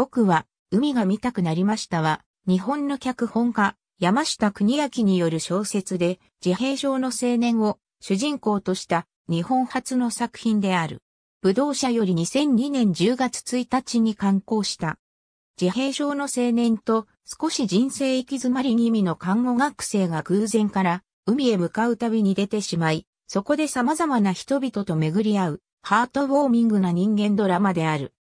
僕は海が見たくなりましたは、日本の脚本家、山下国明による小説で、自閉症の青年を主人公とした日本初の作品である。武道社より2002年10月1日に刊行した。自閉症の青年と少し人生行き詰まり気味の看護学生が偶然から海へ向かう旅に出てしまい、そこで様々な人々と巡り合うハートウォーミングな人間ドラマである。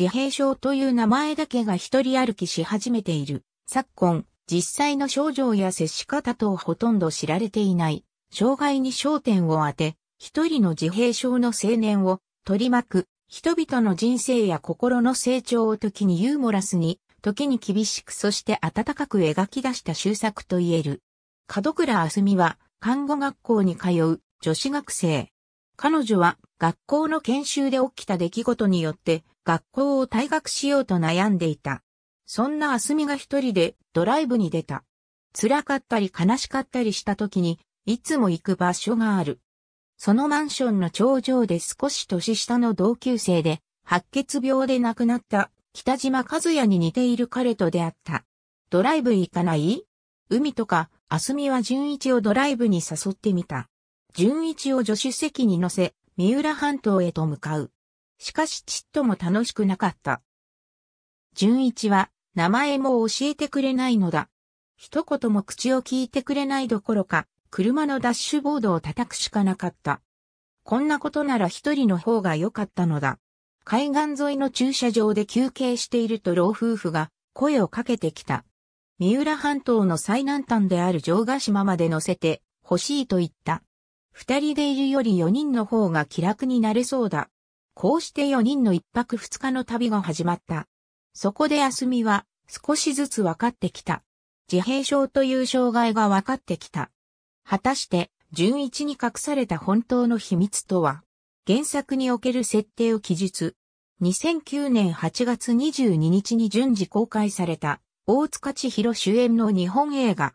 自閉症という名前だけが一人歩きし始めている。昨今、実際の症状や接し方等ほとんど知られていない、障害に焦点を当て、一人の自閉症の青年を取り巻く、人々の人生や心の成長を時にユーモラスに、時に厳しくそして温かく描き出した終作と言える。門倉あすみは、看護学校に通う女子学生。彼女は学校の研修で起きた出来事によって学校を退学しようと悩んでいた。そんなあすみが一人でドライブに出た。辛かったり悲しかったりした時に、いつも行く場所がある。そのマンションの頂上で少し年下の同級生で、白血病で亡くなった北島和也に似ている彼と出会った。ドライブ行かない海とか、あすみは純一をドライブに誘ってみた。純一を助手席に乗せ、三浦半島へと向かう。しかしちっとも楽しくなかった。純一は、名前も教えてくれないのだ。一言も口を聞いてくれないどころか、車のダッシュボードを叩くしかなかった。こんなことなら一人の方が良かったのだ。海岸沿いの駐車場で休憩していると老夫婦が声をかけてきた。三浦半島の最南端である城ヶ島まで乗せて欲しいと言った。二人でいるより四人の方が気楽になれそうだ。こうして四人の一泊二日の旅が始まった。そこで休みは少しずつ分かってきた。自閉症という障害が分かってきた。果たして、純一に隠された本当の秘密とは、原作における設定を記述。2009年8月22日に順次公開された、大塚千尋主演の日本映画。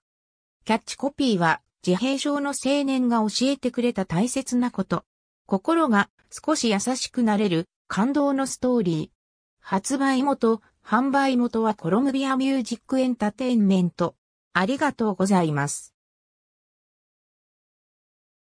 キャッチコピーは、自閉症の青年が教えてくれた大切なこと。心が少し優しくなれる感動のストーリー。発売元、販売元はコロムビアミュージックエンタテインメント。ありがとうございます。